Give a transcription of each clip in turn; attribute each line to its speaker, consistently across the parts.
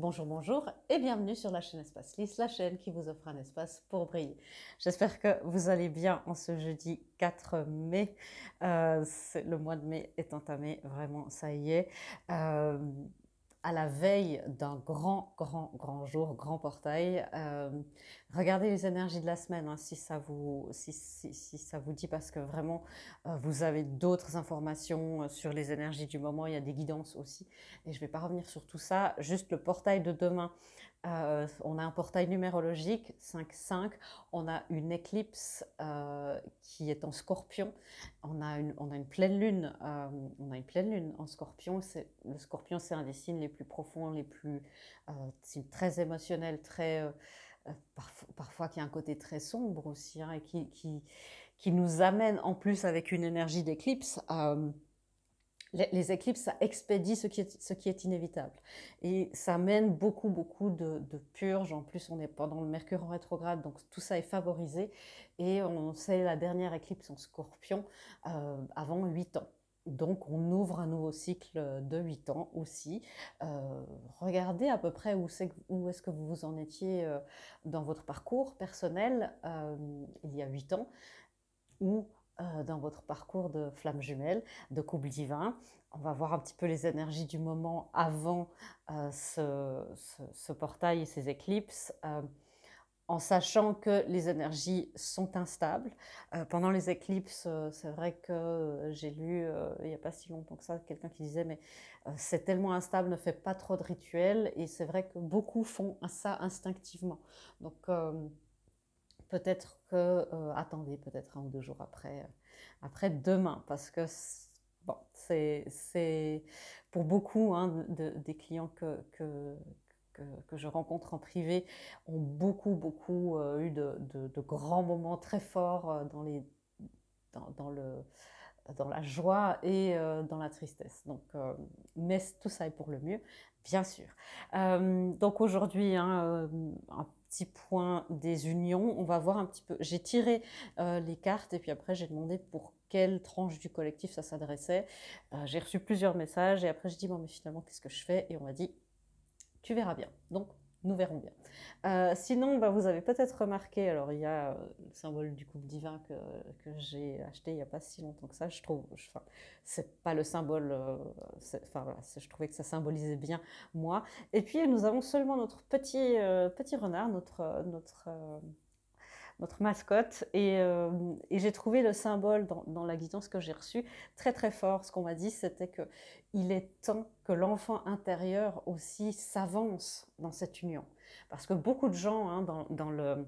Speaker 1: Bonjour, bonjour et bienvenue sur la chaîne Espace Lys, la chaîne qui vous offre un espace pour briller. J'espère que vous allez bien en ce jeudi 4 mai. Euh, le mois de mai est entamé, vraiment, ça y est. Euh, à la veille d'un grand, grand, grand jour, grand portail. Euh, regardez les énergies de la semaine hein, si, ça vous, si, ça vous dit, parce que vraiment, euh, vous avez d'autres informations euh, sur les énergies du moment. Il y a des guidances aussi. Et je ne vais pas revenir sur tout ça. Juste le portail de demain euh, on a un portail numérologique 5-5, on a une éclipse euh, qui est en scorpion, on a une, on a une pleine lune, euh, on a une pleine lune en scorpion. Le scorpion, c'est un des signes les plus profonds, les plus très émotionnel, très, parfois, qui a un côté très sombre aussi, hein, et qui, qui, nous amène en plus avec une énergie d'éclipse les éclipses, ça expédie ce qui, est, ce qui est inévitable. Et ça mène beaucoup, beaucoup de, purges. En plus, on est pendant le Mercure en rétrograde, donc tout ça est favorisé. Et on sait la dernière éclipse en scorpion euh, avant 8 ans. Donc on ouvre un nouveau cycle de 8 ans aussi. Euh, regardez à peu près où, est, où est-ce que vous en étiez euh, dans votre parcours personnel il y a 8 ans, où euh, dans votre parcours de flamme jumelle, de couple divin. On va voir un petit peu les énergies du moment avant euh, ce, ce, portail et ces éclipses. Euh, en sachant que les énergies sont instables. pendant les éclipses, c'est vrai que j'ai lu, il n'y a pas si longtemps que ça, quelqu'un qui disait, mais c'est tellement instable, ne fais pas trop de rituels. Et c'est vrai que beaucoup font ça instinctivement. Donc, peut-être que euh, attendez peut-être un ou deux jours après, euh, après demain, parce que bon, c'est pour beaucoup hein, des clients que, que, je rencontre en privé ont beaucoup beaucoup euh, eu de, grands moments très forts dans les dans, le dans la joie et dans la tristesse. Donc, mais tout ça est pour le mieux, bien sûr. donc aujourd'hui, hein, un peu petit point des unions. On va voir un petit peu. J'ai tiré euh, les cartes et puis après j'ai demandé pour quelle tranche du collectif ça s'adressait. Euh, j'ai reçu plusieurs messages et après je dis bon mais finalement qu'est-ce que je fais Et on m'a dit tu verras bien. Donc nous verrons bien. Euh, sinon, bah, vous avez peut-être remarqué, alors il y a euh, le symbole du couple divin que, que j'ai acheté il n'y a pas si longtemps que ça, je trouve, enfin, c'est pas le symbole, euh, enfin voilà, je trouvais que ça symbolisait bien moi. Et puis nous avons seulement notre petit, petit renard, notre, notre notre mascotte. Euh, et, j'ai trouvé le symbole dans, la guidance que j'ai reçue très très fort. Ce qu'on m'a dit, c'était que il est temps que l'enfant intérieur aussi s'avance dans cette union. Parce que beaucoup de gens hein, dans, le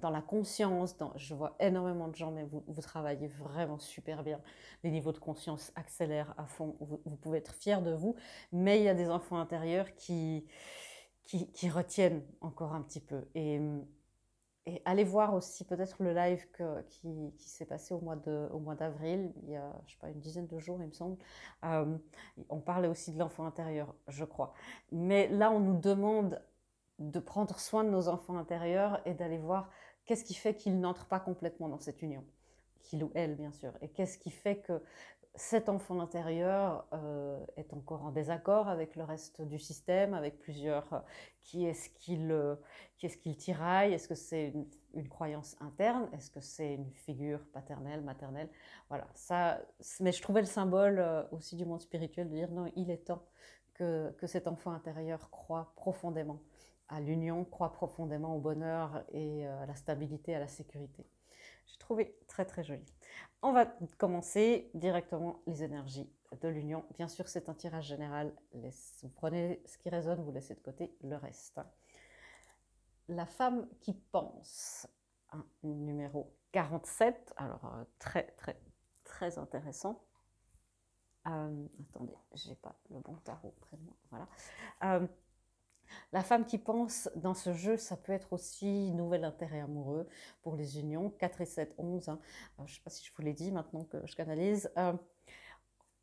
Speaker 1: dans la conscience, dans, je vois énormément de gens, mais vous, travaillez vraiment super bien. Les niveaux de conscience accélèrent à fond. Vous, pouvez être fier de vous, mais il y a des enfants intérieurs qui, qui, qui, retiennent encore un petit peu. Et et allez voir aussi peut-être le live que, qui, qui s'est passé au mois, de, au mois d'avril, il y a je sais pas, une dizaine de jours, il me semble. Euh, on parlait aussi de l'enfant intérieur, je crois. Mais là, on nous demande de prendre soin de nos enfants intérieurs et d'aller voir qu'est-ce qui fait qu'ils n'entrent pas complètement dans cette union, qu'il ou elle, bien sûr, et qu'est-ce qui fait que cet enfant intérieur euh, est encore en désaccord avec le reste du système, avec plusieurs. Euh, qui est-ce qu'il euh, est tiraille Est-ce que c'est une, croyance interne Est-ce que c'est une figure paternelle, maternelle Voilà, ça. Mais je trouvais le symbole aussi du monde spirituel de dire non, il est temps que, que cet enfant intérieur croit profondément à l'union, croit profondément au bonheur et à la stabilité, à la sécurité. J'ai trouvé très très joli. On va commencer directement les énergies de l'union. Bien sûr, c'est un tirage général. Vous prenez ce qui résonne, vous laissez de côté le reste. La femme qui pense, un hein, numéro 47, alors euh, très très très intéressant. Euh, attendez, j'ai pas le bon tarot près de moi. Voilà. Euh, la femme qui pense dans ce jeu, ça peut être aussi nouvel intérêt amoureux pour les unions. 4 et 7, 11. Hein. je ne sais pas si je vous l'ai dit maintenant que je canalise. Euh,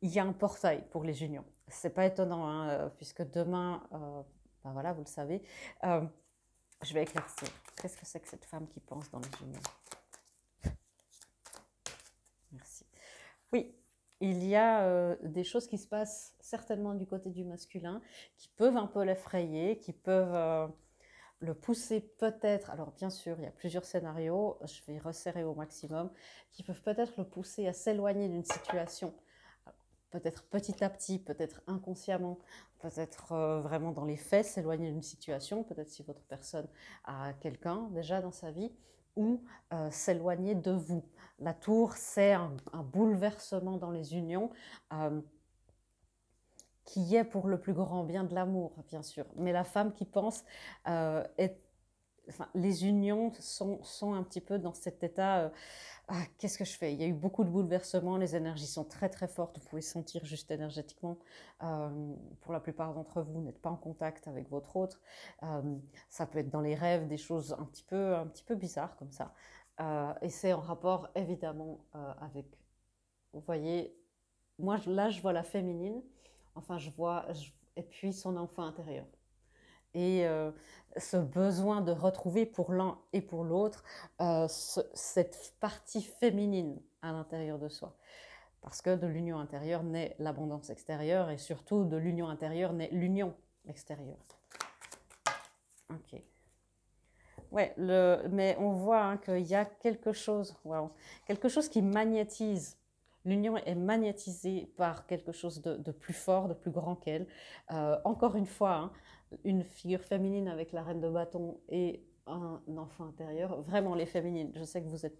Speaker 1: il y a un portail pour les unions. C'est pas étonnant, hein, euh, puisque demain, euh, ben voilà, vous le savez, je vais éclaircir. Qu'est-ce que c'est que cette femme qui pense dans les unions Merci. Oui, il y a euh, des choses qui se passent certainement du côté du masculin qui peuvent un peu l'effrayer, qui peuvent euh, le pousser peut-être, alors bien sûr, il y a plusieurs scénarios, je vais resserrer au maximum, qui peuvent peut-être le pousser à s'éloigner d'une situation. Peut-être petit à petit, peut-être inconsciemment, peut-être euh, vraiment dans les faits, s'éloigner d'une situation, peut-être si votre personne a quelqu'un déjà dans sa vie, ou euh, s'éloigner de vous. La tour, c'est un, bouleversement dans les unions euh, qui est pour le plus grand bien de l'amour, bien sûr. Mais la femme qui pense euh, les unions sont, sont, un petit peu dans cet état ah, qu'est-ce que je fais Il y a eu beaucoup de bouleversements, les énergies sont très très fortes, vous pouvez sentir juste énergétiquement. pour la plupart d'entre vous, n'êtes pas en contact avec votre autre. ça peut être dans les rêves, des choses un petit peu, un petit peu bizarres comme ça. Euh, et c'est en rapport évidemment euh, avec, vous voyez, moi là je vois la féminine, enfin je vois, et puis son enfant intérieur et euh, ce besoin de retrouver pour l'un et pour l'autre euh, cette partie féminine à l'intérieur de soi. Parce que de l'union intérieure naît l'abondance extérieure et surtout de l'union intérieure naît l'union extérieure. Ok. Ouais, le, mais on voit hein, qu'il y a quelque chose, quelque chose qui magnétise. L'union est magnétisée par quelque chose de, plus fort, de plus grand qu'elle. Euh, encore une fois, hein, une figure féminine avec la reine de bâton et un enfant intérieur. Vraiment, les féminines, je sais que vous êtes...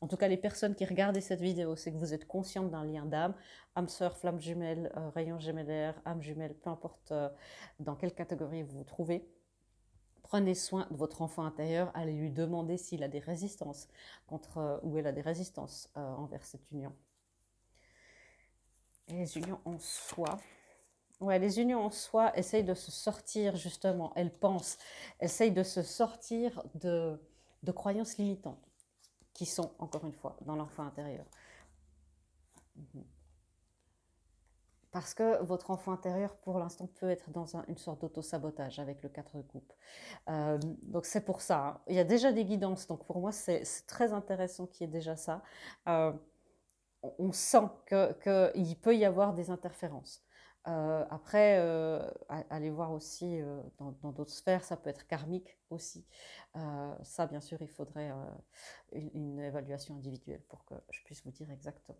Speaker 1: En tout cas, les personnes qui regardent cette vidéo, c'est que vous êtes consciente d'un lien d'âme, âme sœur, flamme jumelle, euh, rayon gémellaire, âme jumelle, peu importe euh, dans quelle catégorie vous vous trouvez. Prenez soin de votre enfant intérieur, allez lui demander s'il a des résistances contre euh, ou elle a des résistances envers cette union. Et les unions en soi, les unions en soi essayent de se sortir justement, elles pensent, essayent de se sortir de, croyances limitantes qui sont, encore une fois, dans l'enfant intérieur. Mhm. Parce que votre enfant intérieur, pour l'instant, peut être dans une sorte d'auto-sabotage avec le 4 de coupe. Euh, donc c'est pour ça. Hein. Il y a déjà des guidances. Donc pour moi, c'est très intéressant qu'il y ait déjà ça. Euh, on sent qu'il peut y avoir des interférences. Euh, après, euh, allez voir aussi euh, dans d'autres sphères, ça peut être karmique aussi. Euh, ça, bien sûr, il faudrait une, évaluation individuelle pour que je puisse vous dire exactement.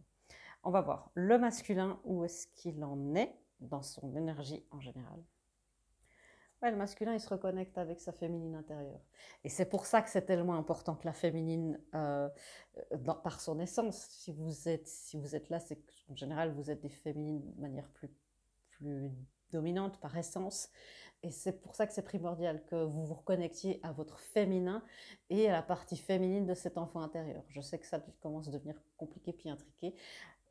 Speaker 1: On va voir le masculin, où est-ce qu'il en est dans son énergie en général. le masculin, il se reconnecte avec sa féminine intérieure. Et c'est pour ça que c'est tellement important que la féminine, par son essence, si vous êtes, si vous êtes là, c'est en général, vous êtes des féminines de manière plus dominante par essence. Et c'est pour ça que c'est primordial que vous vous reconnectiez à votre féminin et à la partie féminine de cet enfant intérieur. Je sais que ça commence à devenir compliqué puis intriqué.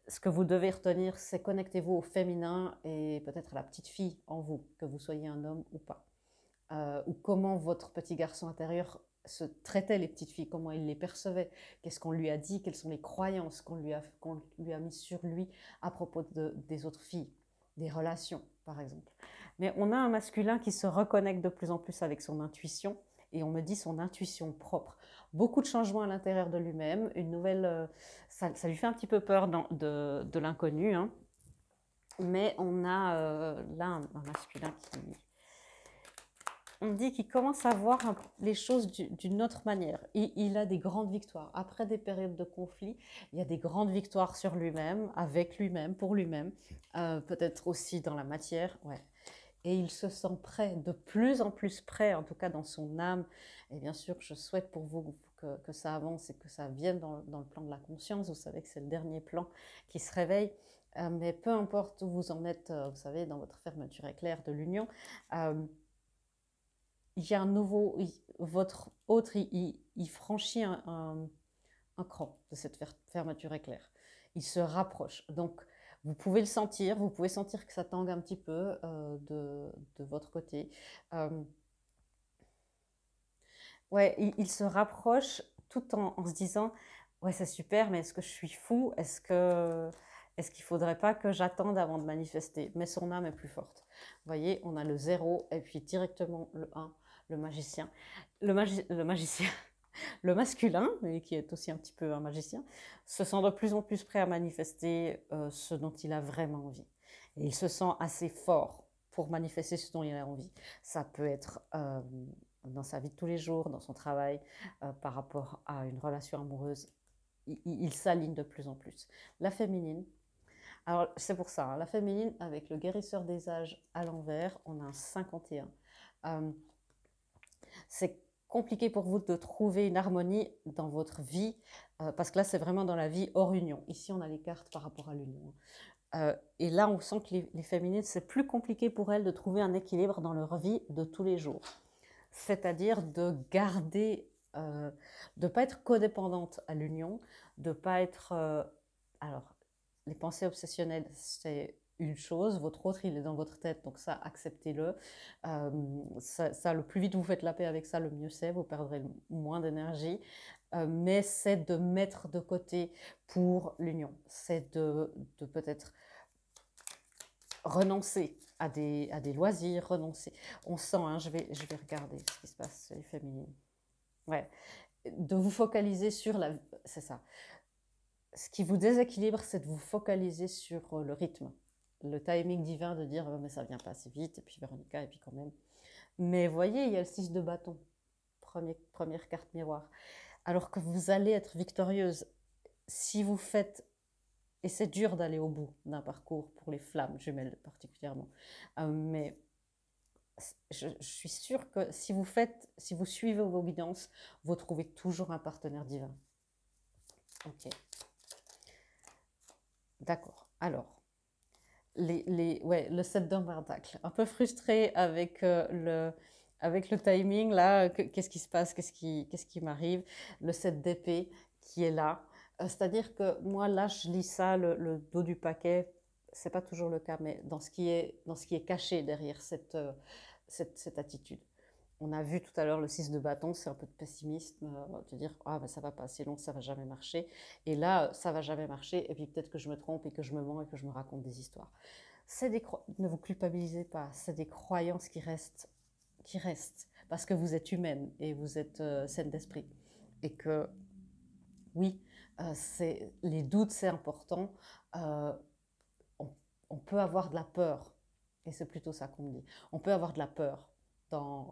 Speaker 1: Ce que vous devez retenir, c'est connectez-vous au féminin et peut-être à la petite fille en vous, que vous soyez un homme ou pas. Euh, ou comment votre petit garçon intérieur se traitait les petites filles, comment il les percevait, qu'est-ce qu'on lui a dit, quelles sont les croyances qu'on lui, a, qu'on lui a mis sur lui à propos des autres filles des relations, par exemple. Mais on a un masculin qui se reconnecte de plus en plus avec son intuition et on me dit son intuition propre. Beaucoup de changements à l'intérieur de lui-même, une nouvelle, euh, ça, lui fait un petit peu peur de, l'inconnu, hein. mais on a euh, là un masculin qui, on dit qu'il commence à voir les choses d'une autre manière. Il, a des grandes victoires. Après des périodes de conflit, il y a des grandes victoires sur lui-même, avec lui-même, pour lui-même, euh, peut-être aussi dans la matière. Ouais. Et il se sent prêt, de plus en plus prêt, en tout cas dans son âme. Et bien sûr, je souhaite pour vous que, ça avance et que ça vienne dans, le plan de la conscience. Vous savez que c'est le dernier plan qui se réveille. Euh, mais peu importe où vous en êtes, euh, vous savez, dans votre fermeture éclair de l'union il y a un nouveau, votre autre, il, franchit un, cran de cette fermeture éclair. Il se rapproche. Donc, vous pouvez le sentir, vous pouvez sentir que ça tangue un petit peu euh, de, votre côté. Euh, ouais, il, se rapproche tout en, en se disant, ouais, c'est super, mais est-ce que je suis fou Est-ce que est-ce qu'il ne faudrait pas que j'attende avant de manifester Mais son âme est plus forte. Vous voyez, on a le 0 et puis directement le 1 le magicien, le, le magicien, le masculin, mais qui est aussi un petit peu un magicien, se sent de plus en plus prêt à manifester euh, ce dont il a vraiment envie. Et il se sent assez fort pour manifester ce dont il a envie. Ça peut être euh, dans sa vie de tous les jours, dans son travail, euh, par rapport à une relation amoureuse. Il, s'aligne de plus en plus. La féminine, alors c'est pour ça, hein, la féminine, avec le guérisseur des âges à l'envers, on a un 51 c'est compliqué pour vous de trouver une harmonie dans votre vie, euh, parce que là, c'est vraiment dans la vie hors union. Ici, on a les cartes par rapport à l'union. Hein. Euh, et là, on sent que les, féminines, c'est plus compliqué pour elles de trouver un équilibre dans leur vie de tous les jours. C'est-à-dire de garder, euh, de ne pas être codépendante à l'union, de ne pas être... alors, les pensées obsessionnelles, c'est une chose, votre autre, il est dans votre tête. Donc ça, acceptez-le. Euh, ça, le plus vite vous faites la paix avec ça, le mieux c'est, vous perdrez moins d'énergie. Euh, mais c'est de mettre de côté pour l'union. C'est de, peut-être renoncer à des, à des loisirs, renoncer. On sent, hein, je, vais, je vais regarder ce qui se passe les Ouais. De vous focaliser sur la... C'est ça. Ce qui vous déséquilibre, c'est de vous focaliser sur euh, le rythme le timing divin de dire ah, mais ça vient pas assez vite, et puis Véronica, et puis quand même. Mais voyez, il y a le 6 de bâton, première, première carte miroir. Alors que vous allez être victorieuse si vous faites, et c'est dur d'aller au bout d'un parcours pour les flammes jumelles particulièrement, euh, mais je, suis sûre que si vous faites, si vous suivez vos guidances, vous trouvez toujours un partenaire divin. Ok. D'accord. Alors, les, les, ouais, le set d'un bardacle. Un peu frustré avec euh, le avec le timing là, qu'est-ce qui se passe, qu'est-ce qui qu'est-ce qui m'arrive, le set d'épée qui est là. Euh, c'est-à-dire que moi là, je lis ça le, le dos du paquet. C'est pas toujours le cas, mais dans ce qui est dans ce qui est caché derrière cette euh, cette, cette attitude on a vu tout à l'heure le 6 de bâton, c'est un peu de pessimisme, euh, de dire ah ben ça va pas assez long, ça va jamais marcher. Et là, ça va jamais marcher. Et puis peut-être que je me trompe et que je me mens et que je me raconte des histoires. C'est des ne vous culpabilisez pas, c'est des croyances qui restent, qui restent parce que vous êtes humaine et vous êtes euh, saine d'esprit et que oui, euh, c'est les doutes c'est important. on, on peut avoir de la peur et c'est plutôt ça qu'on me dit. On peut avoir de la peur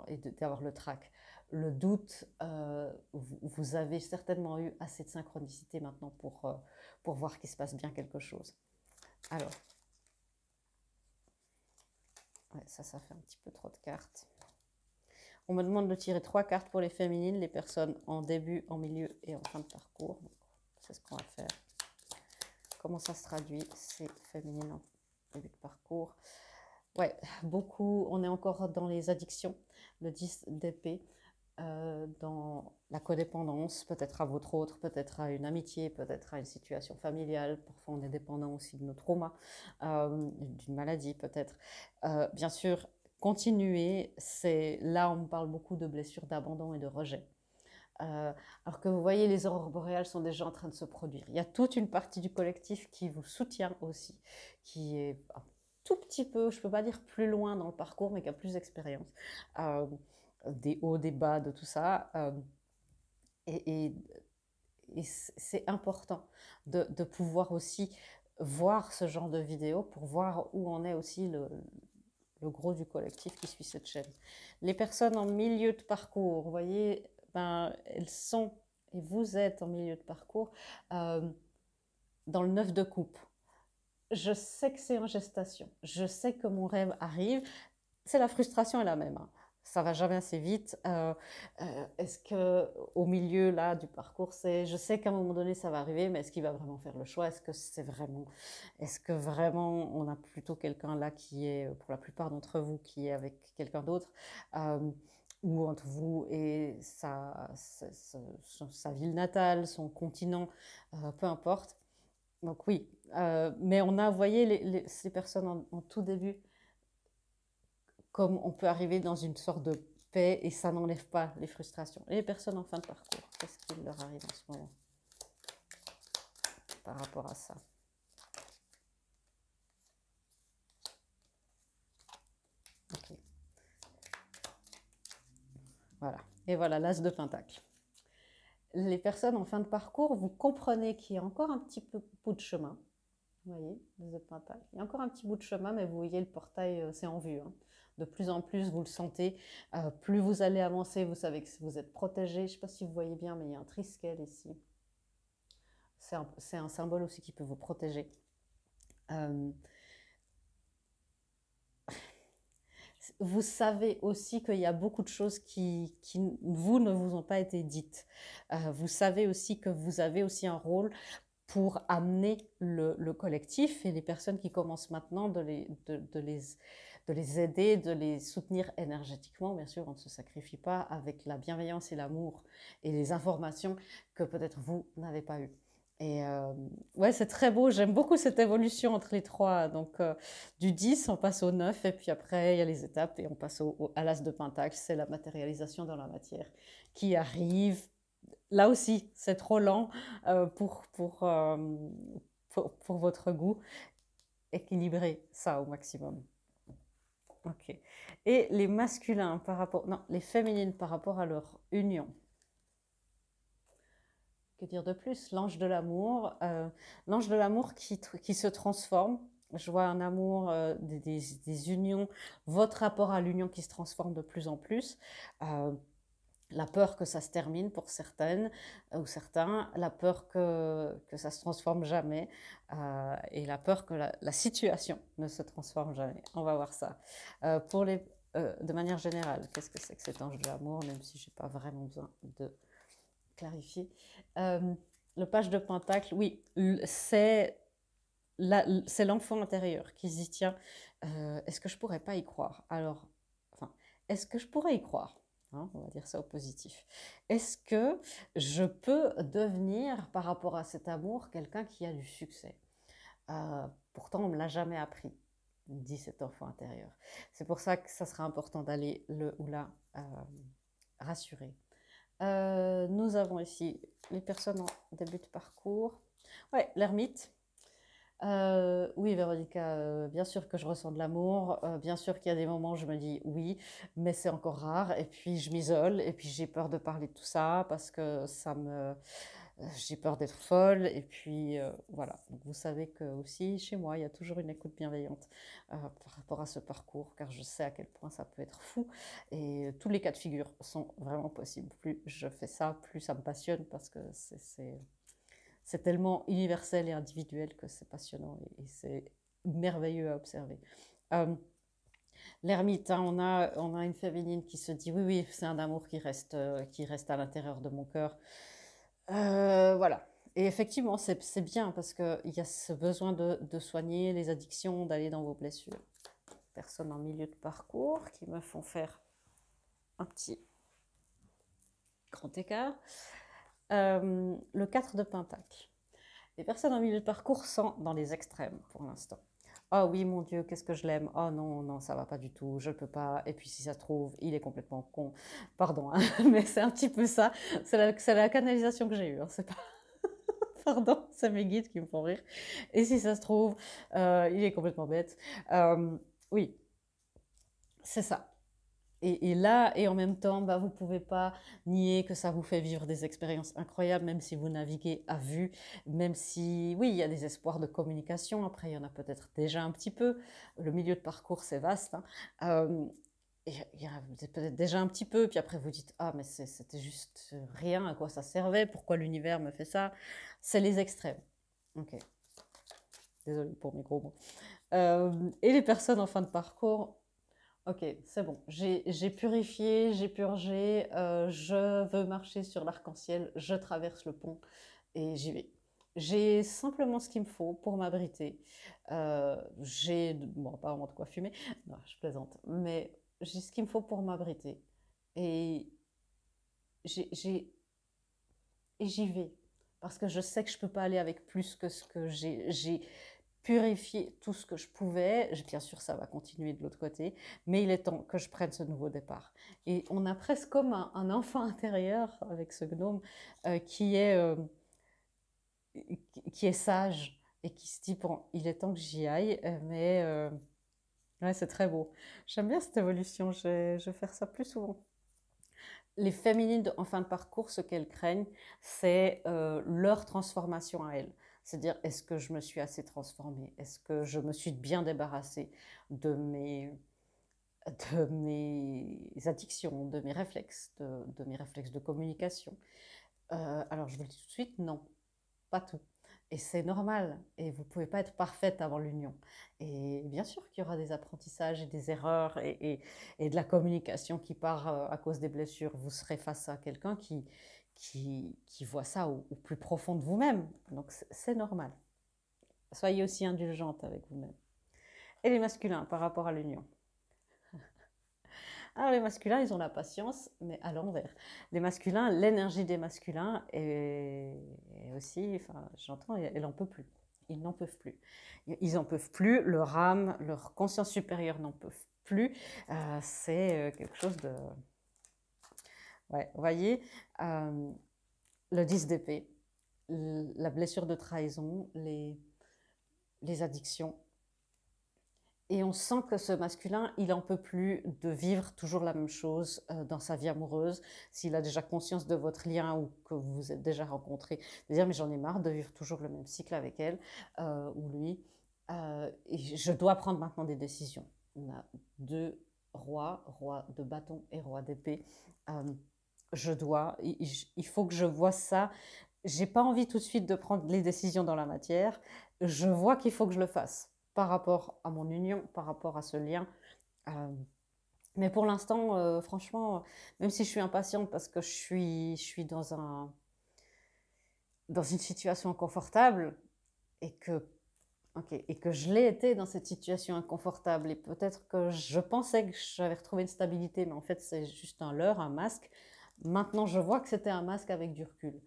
Speaker 1: et d'avoir le trac. Le doute, euh, vous, avez certainement eu assez de synchronicité maintenant pour, euh, voir qu'il se passe bien quelque chose. Alors, ça, ça fait un petit peu trop de cartes. On me demande de tirer trois cartes pour les féminines, les personnes en début, en milieu et en fin de parcours. C'est ce qu'on va faire. Comment ça se traduit, C'est féminines en début de parcours Ouais, beaucoup. On est encore dans les addictions, le 10 d'épée, euh, dans la codépendance, peut-être à votre autre, peut-être à une amitié, peut-être à une situation familiale. Parfois, on est dépendant aussi de nos traumas, euh, d'une maladie peut-être. Euh, bien sûr, continuer, c'est là, on parle beaucoup de blessures d'abandon et de rejet. alors que vous voyez, les aurores boréales sont déjà en train de se produire. Il y a toute une partie du collectif qui vous soutient aussi, qui est ah, petit peu, je peux pas dire plus loin dans le parcours, mais qui a plus d'expérience, euh, des hauts, des bas, de tout ça. Euh, et, c'est important de, pouvoir aussi voir ce genre de vidéos pour voir où on est aussi le, gros du collectif qui suit cette chaîne. Les personnes en milieu de parcours, vous voyez, ben, elles sont, et vous êtes en milieu de parcours, euh, dans le neuf de coupe je sais que c'est en gestation, je sais que mon rêve arrive, c'est la frustration est la même. Hein. Ça va jamais assez vite. Euh, euh, est-ce que au milieu là du parcours, c'est, je sais qu'à un moment donné ça va arriver, mais est-ce qu'il va vraiment faire le choix Est-ce que c'est vraiment, est-ce que vraiment on a plutôt quelqu'un là qui est, euh, pour la plupart d'entre vous, qui est avec quelqu'un d'autre ou entre vous et sa ville natale, son continent, peu importe donc oui, euh, mais on a envoyé les, ces personnes en, tout début, comme on peut arriver dans une sorte de paix et ça n'enlève pas les frustrations. Et les personnes en fin de parcours, qu'est-ce qui leur arrive en ce moment par rapport à ça Ok. Voilà. Et voilà l'as de Pentacle les personnes en fin de parcours, vous comprenez qu'il y a encore un petit bout de chemin. Vous voyez, vous Il y a encore un petit bout de chemin, mais vous voyez, le portail, euh, c'est en vue. Hein. De plus en plus, vous le sentez. Euh, plus vous allez avancer, vous savez que vous êtes protégé. Je ne sais pas si vous voyez bien, mais il y a un triskel ici. C'est un, symbole aussi qui peut vous protéger. Euh, vous savez aussi qu'il y a beaucoup de choses qui, vous, ne vous ont pas été dites. Euh, vous savez aussi que vous avez aussi un rôle pour amener le, collectif et les personnes qui commencent maintenant de les, les, de les aider, de les soutenir énergétiquement. Bien sûr, on ne se sacrifie pas avec la bienveillance et l'amour et les informations que peut-être vous n'avez pas eues. Et euh, ouais, c'est très beau. J'aime beaucoup cette évolution entre les trois. Donc, euh, du 10, on passe au 9, et puis après, il y a les étapes, et on passe au, à l'as de pentacle. C'est la matérialisation dans la matière qui arrive. Là aussi, c'est trop lent euh, pour, pour, pour, votre goût. équilibrer ça au maximum. Ok. Et les masculins par rapport. Non, les féminines par rapport à leur union que dire de plus L'ange de l'amour, euh, l'ange de l'amour qui, qui, se transforme. Je vois un amour, euh, des, des, unions, votre rapport à l'union qui se transforme de plus en plus. Euh, la peur que ça se termine pour certaines ou certains, la peur que, que ça se transforme jamais et la peur que la, la, situation ne se transforme jamais. On va voir ça. pour les, de manière générale, qu'est-ce que c'est que cet ange de l'amour, même si j'ai pas vraiment besoin de clarifier. Euh, le page de Pentacle, oui, c'est c'est l'enfant intérieur qui se dit tiens, euh, est-ce que je pourrais pas y croire Alors, enfin, est-ce que je pourrais y croire hein, On va dire ça au positif. Est-ce que je peux devenir, par rapport à cet amour, quelqu'un qui a du succès euh, Pourtant, on me l'a jamais appris dit cet enfant intérieur. C'est pour ça que ça sera important d'aller le ou la rassurer. Euh, nous avons ici les personnes en début de parcours. Ouais, l'ermite. Euh, oui, Véronica, euh, bien sûr que je ressens de l'amour. bien sûr qu'il y a des moments où je me dis oui, mais c'est encore rare. Et puis je m'isole. Et puis j'ai peur de parler de tout ça parce que ça me, j'ai peur d'être folle. Et puis euh, voilà, Donc, vous savez que aussi chez moi, il y a toujours une écoute bienveillante euh, par rapport à ce parcours, car je sais à quel point ça peut être fou. Et euh, tous les cas de figure sont vraiment possibles. Plus je fais ça, plus ça me passionne, parce que c'est tellement universel et individuel que c'est passionnant et, c'est merveilleux à observer. L'ermite, hein, on, a, on a une féminine qui se dit oui, oui, c'est un amour qui reste, qui reste à l'intérieur de mon cœur. Euh, voilà. Et effectivement, c'est bien parce qu'il y a ce besoin de, soigner les addictions, d'aller dans vos blessures. Personne en milieu de parcours qui me font faire un petit grand écart. Euh, le 4 de Pentacle. Les personnes en milieu de parcours sont dans les extrêmes pour l'instant. Oh oui, mon Dieu, qu'est-ce que je l'aime. Oh non, non, ça va pas du tout, je ne peux pas. Et puis si ça se trouve, il est complètement con. Pardon, hein, mais c'est un petit peu ça. C'est la, la, canalisation que j'ai eue. Hein, pas. Pardon, c'est mes guides qui me font rire. Et si ça se trouve, euh, il est complètement bête. Euh, oui, c'est ça et, là, et en même temps, bah, vous ne pouvez pas nier que ça vous fait vivre des expériences incroyables, même si vous naviguez à vue, même si, oui, il y a des espoirs de communication, après, il y en a peut-être déjà un petit peu, le milieu de parcours, c'est vaste, hein. euh, il y en a peut-être déjà un petit peu, puis après vous dites, ah, mais c'était juste rien, à quoi ça servait, pourquoi l'univers me fait ça, c'est les extrêmes. Ok. Désolée pour mes gros euh, et les personnes en fin de parcours Ok, c'est bon. J'ai purifié, j'ai purgé, euh, je veux marcher sur l'arc-en-ciel, je traverse le pont et j'y vais. J'ai simplement ce qu'il me faut pour m'abriter. Euh, j'ai, bon, pas vraiment de quoi fumer, je plaisante, mais j'ai ce qu'il me faut pour m'abriter. Et j'y vais. Parce que je sais que je peux pas aller avec plus que ce que J'ai, purifier tout ce que je pouvais. Bien sûr, ça va continuer de l'autre côté, mais il est temps que je prenne ce nouveau départ. Et on a presque comme un, enfant intérieur avec ce gnome euh, qui, est, euh, qui est sage et qui se dit, bon, il est temps que j'y aille, euh, mais c'est très beau. J'aime bien cette évolution, je, vais faire ça plus souvent les féminines en fin de parcours, ce qu'elles craignent, c'est leur transformation à elles. C'est-à-dire, est-ce que je me suis assez transformée Est-ce que je me suis bien débarrassée de mes, de mes addictions, de mes réflexes, de, de mes réflexes de communication euh, Alors, je vous le dis tout de suite, non, pas tout. Et c'est normal. Et vous ne pouvez pas être parfaite avant l'union. Et bien sûr qu'il y aura des apprentissages et des erreurs et, et, de la communication qui part euh, à cause des blessures. Vous serez face à quelqu'un qui, qui, qui ça au, plus profond de vous-même. Donc c'est normal. Soyez aussi indulgente avec vous-même. Et les masculins par rapport à l'union. Alors les masculins, ils ont la patience, mais à l'envers. Les masculins, l'énergie des masculins est, aussi, enfin, j'entends, elle n'en peut plus. Ils n'en peuvent plus. Ils n'en peuvent plus. Leur âme, leur conscience supérieure n'en peuvent plus. Euh, c'est euh, quelque chose de, vous voyez, euh, le 10 d'épée, la blessure de trahison, les, les addictions. Et on sent que ce masculin, il en peut plus de vivre toujours la même chose euh, dans sa vie amoureuse. S'il a déjà conscience de votre lien ou que vous vous êtes déjà rencontré va dire mais j'en ai marre de vivre toujours le même cycle avec elle euh, ou lui. et je dois prendre maintenant des décisions. On a deux rois, roi de bâton et roi d'épée je dois, il faut que je vois ça. J'ai pas envie tout de suite de prendre les décisions dans la matière. Je vois qu'il faut que je le fasse par rapport à mon union, par rapport à ce lien. Euh, mais pour l'instant, euh, franchement, même si je suis impatiente parce que je suis, je suis dans, un, dans une situation inconfortable et que, et que je l'ai été dans cette situation inconfortable et peut-être que je pensais que j'avais retrouvé une stabilité, mais en fait c'est juste un leurre, un masque. Maintenant, je vois que c'était un masque avec du recul.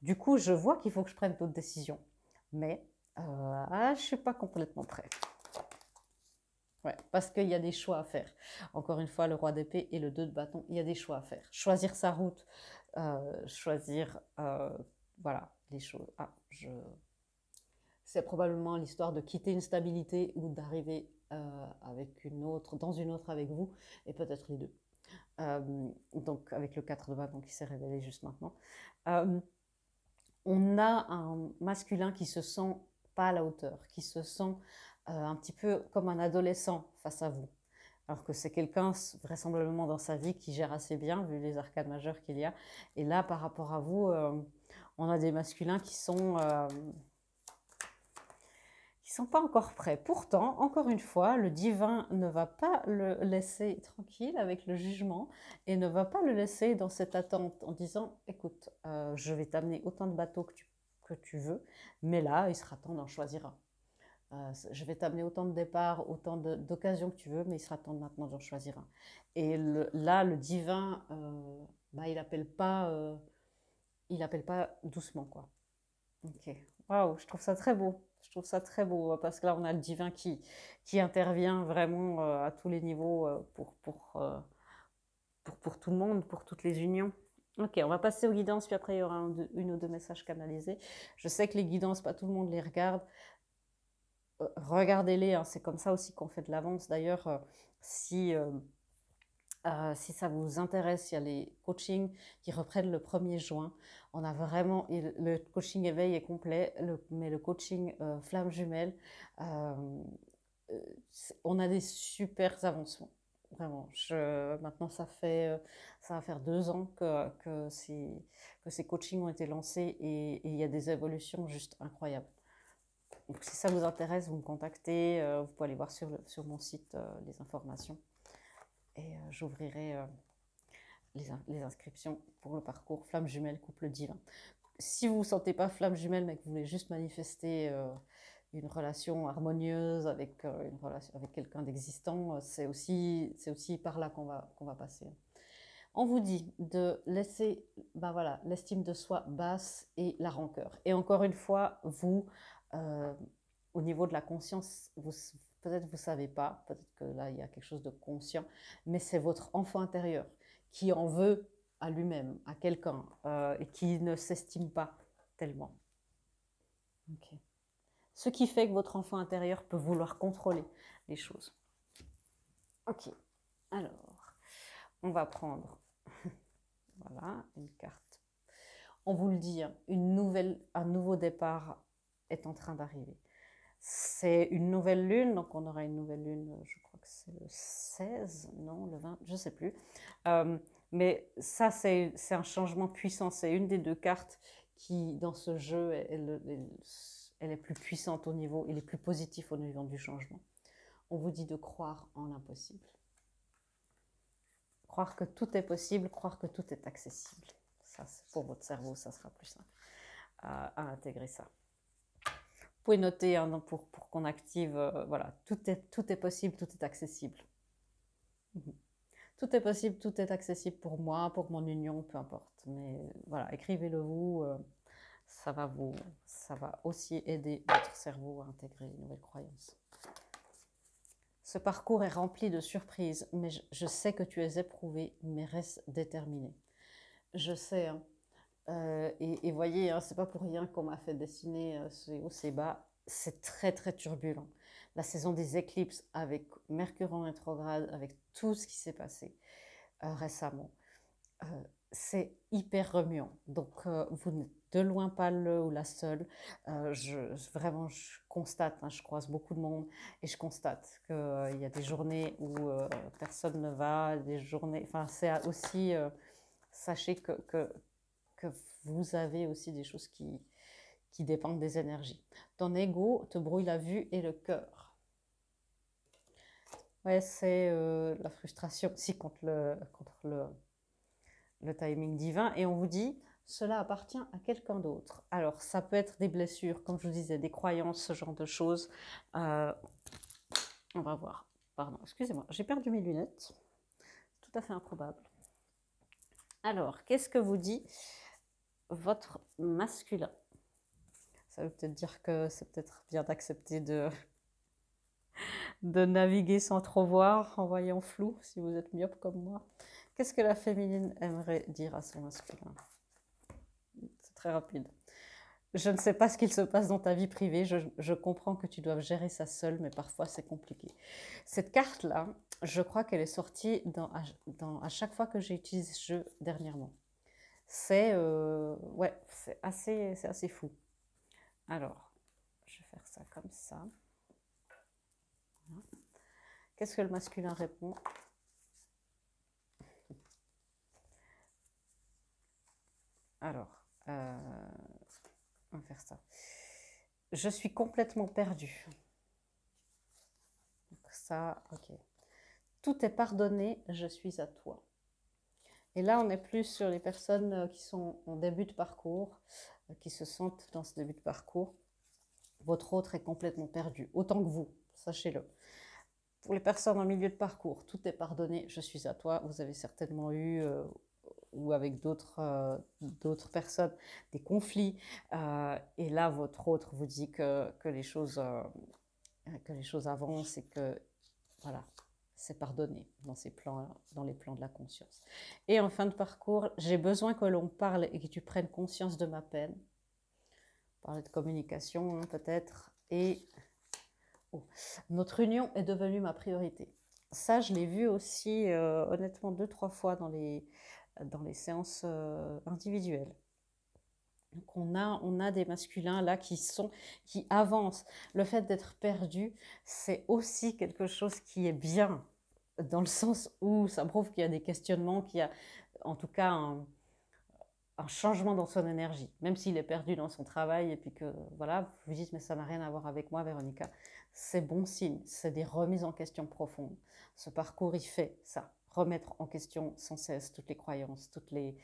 Speaker 1: Du coup, je vois qu'il faut que je prenne d'autres décisions. Mais euh, je ne suis pas complètement prêt. Ouais, parce qu'il y a des choix à faire. Encore une fois, le roi d'épée et le 2 de bâton, il y a des choix à faire. Choisir sa route, euh, choisir, euh, voilà, les choses. Ah, je... C'est probablement l'histoire de quitter une stabilité ou d'arriver avec une autre, dans une autre avec vous, et peut-être les deux. Euh, donc avec le 4 de bas donc, qui s'est révélé juste maintenant. Euh, on a un masculin qui se sent pas à la hauteur, qui se sent euh, un petit peu comme un adolescent face à vous. Alors que c'est quelqu'un, vraisemblablement dans sa vie, qui gère assez bien, vu les arcades majeures qu'il y a. Et là, par rapport à vous, on a des masculins qui sont pas encore prêts. Pourtant, encore une fois, le divin ne va pas le laisser tranquille avec le jugement et ne va pas le laisser dans cette attente en disant, écoute, euh, je vais t'amener autant de bateaux que tu, que tu veux, mais là, il sera temps d'en choisir un. Euh, je vais t'amener autant de départs, autant d'occasions que tu veux, mais il sera temps maintenant d'en choisir un. Et là, le divin, euh, bah, il appelle pas, il appelle pas doucement, quoi. Ok. Waouh, je trouve ça très beau. Je trouve ça très beau hein, parce que là, on a le divin qui, qui intervient vraiment euh, à tous les niveaux euh, pour, euh, pour, pour, tout le monde, pour toutes les unions. Ok, on va passer aux guidances, puis après, il y aura une ou deux messages canalisés. Je sais que les guidances, pas tout le monde les regarde. Regardez-les, hein, c'est comme ça aussi qu'on fait de l'avance. D'ailleurs, si euh, si ça vous intéresse, il y a les coachings qui reprennent le 1er juin. On a vraiment, le coaching éveil est complet, mais le coaching euh, flamme jumelle, euh, on a des super avancements. Vraiment, maintenant ça fait ça va faire deux ans que, que, ces, coachings ont été lancés et, il y a des évolutions juste incroyables. Donc si ça vous intéresse, vous me contactez, vous pouvez aller voir sur, sur mon site les informations et euh, j'ouvrirai euh, les, inscriptions pour le parcours Flamme Jumelle Couple Divin. Si vous ne vous sentez pas flamme jumelle, mais que vous voulez juste manifester euh, une relation harmonieuse avec, avec quelqu'un d'existant, c'est aussi, aussi par là qu'on va, qu'on va passer. On vous dit de laisser ben voilà, l'estime de soi basse et la rancœur. Et encore une fois, vous, au niveau de la conscience, vous, peut-être vous ne savez pas, peut-être que là, il y a quelque chose de conscient, mais c'est votre enfant intérieur qui en veut à lui-même, à quelqu'un, euh, et qui ne s'estime pas tellement. Ce qui fait que votre enfant intérieur peut vouloir contrôler les choses. Ok, alors, on va prendre, voilà, une carte. On vous le dit, hein, une nouvelle, un nouveau départ est en train d'arriver. C'est une nouvelle lune, donc on aura une nouvelle lune, je crois que c'est le 16, non, le 20, je ne sais plus. Euh, mais ça, c'est un changement puissant. C'est une des deux cartes qui, dans ce jeu, elle, est plus puissante au niveau, il est plus positif au niveau du changement. On vous dit de croire en l'impossible. Croire que tout est possible, croire que tout est accessible. Ça, pour votre cerveau, ça sera plus simple euh, à intégrer ça pouvez noter hein, pour, pour qu'on active. Euh, voilà, tout est, tout est possible, tout est accessible. Mhm. Tout est possible, tout est accessible pour moi, pour mon union, peu importe. Mais euh, voilà, écrivez-le vous. Euh, ça va vous, ça va aussi aider votre cerveau à intégrer les nouvelles croyances. Ce parcours est rempli de surprises, mais je, sais que tu es éprouvé, mais reste déterminé. Je sais, hein, euh, et, voyez, hein, c'est pas pour rien qu'on m'a fait dessiner euh, ce ces bas. C'est très très turbulent. La saison des éclipses avec Mercure en rétrograde, avec tout ce qui s'est passé euh, récemment, c'est hyper remuant. Donc vous n'êtes de loin pas le ou la seule. je, vraiment, je constate, hein, je croise beaucoup de monde et je constate qu'il y a des journées où personne ne va, des journées. Enfin, c'est aussi sachez que, que, que vous avez aussi des choses qui, qui dépendent des énergies. Ton ego te brouille la vue et le cœur. Ouais, c'est euh, la frustration aussi contre, le, contre le, timing divin. Et on vous dit, cela appartient à quelqu'un d'autre. Alors, ça peut être des blessures, comme je vous disais, des croyances, ce genre de choses. Euh, on va voir. Pardon, excusez-moi, j'ai perdu mes lunettes. Tout à fait improbable. Alors, qu'est-ce que vous dit votre masculin. Ça veut peut-être dire que c'est peut-être bien d'accepter de, de naviguer sans trop voir, en voyant flou, si vous êtes myope comme moi. Qu'est-ce que la féminine aimerait dire à son masculin C'est très rapide. Je ne sais pas ce qu'il se passe dans ta vie privée, je, comprends que tu dois gérer ça seul, mais parfois c'est compliqué. Cette carte-là, je crois qu'elle est sortie dans, à chaque fois que j'ai utilisé ce jeu dernièrement c'est euh, ouais, c'est assez, c'est assez fou. Alors, je vais faire ça comme ça. Qu'est-ce que le masculin répond Alors, euh, on va faire ça. Je suis complètement perdue. ça, ok. Tout est pardonné, je suis à toi. Et là, on est plus sur les personnes euh, qui sont en début de parcours, euh, qui se sentent dans ce début de parcours. Votre autre est complètement perdu, autant que vous, sachez-le. Pour les personnes en milieu de parcours, tout est pardonné, je suis à toi. Vous avez certainement eu, euh, ou avec d'autres d'autres personnes, des conflits. et là, votre autre vous dit que, que les choses, que les choses avancent et que, voilà, c'est pardonner dans ces plans dans les plans de la conscience. Et en fin de parcours, j'ai besoin que l'on parle et que tu prennes conscience de ma peine. Parler de communication hein, peut-être et oh, notre union est devenue ma priorité. Ça, je l'ai vu aussi euh, honnêtement deux trois fois dans les dans les séances euh, individuelles. Donc on a, des masculins là qui sont, qui avancent. Le fait d'être perdu, c'est aussi quelque chose qui est bien, dans le sens où ça prouve qu'il y a des questionnements, qu'il y a en tout cas un, changement dans son énergie, même s'il est perdu dans son travail et puis que voilà, vous dites mais ça n'a rien à voir avec moi, Véronica. C'est bon signe, c'est des remises en question profondes. Ce parcours, il fait ça remettre en question sans cesse toutes les croyances, toutes les...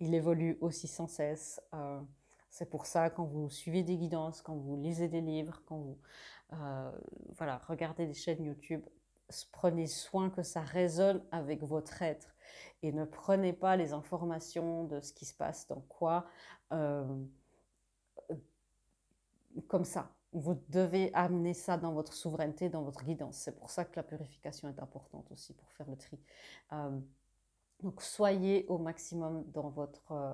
Speaker 1: il évolue aussi sans cesse. Euh, c'est pour ça, quand vous suivez des guidances, quand vous lisez des livres, quand vous euh, voilà, regardez des chaînes YouTube, prenez soin que ça résonne avec votre être et ne prenez pas les informations de ce qui se passe dans quoi euh, comme ça vous devez amener ça dans votre souveraineté, dans votre guidance. C'est pour ça que la purification est importante aussi pour faire le tri. Euh, donc soyez au maximum dans votre, euh,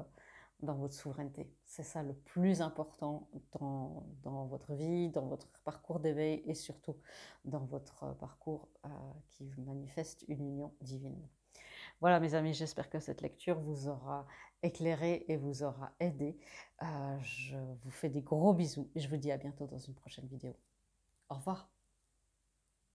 Speaker 1: dans votre souveraineté. C'est ça le plus important dans, dans votre vie, dans votre parcours d'éveil et surtout dans votre parcours euh, qui manifeste une union divine. Voilà mes amis, j'espère que cette lecture vous aura éclairé et vous aura aidé. Euh, je vous fais des gros bisous et je vous dis à bientôt dans une prochaine vidéo. Au revoir.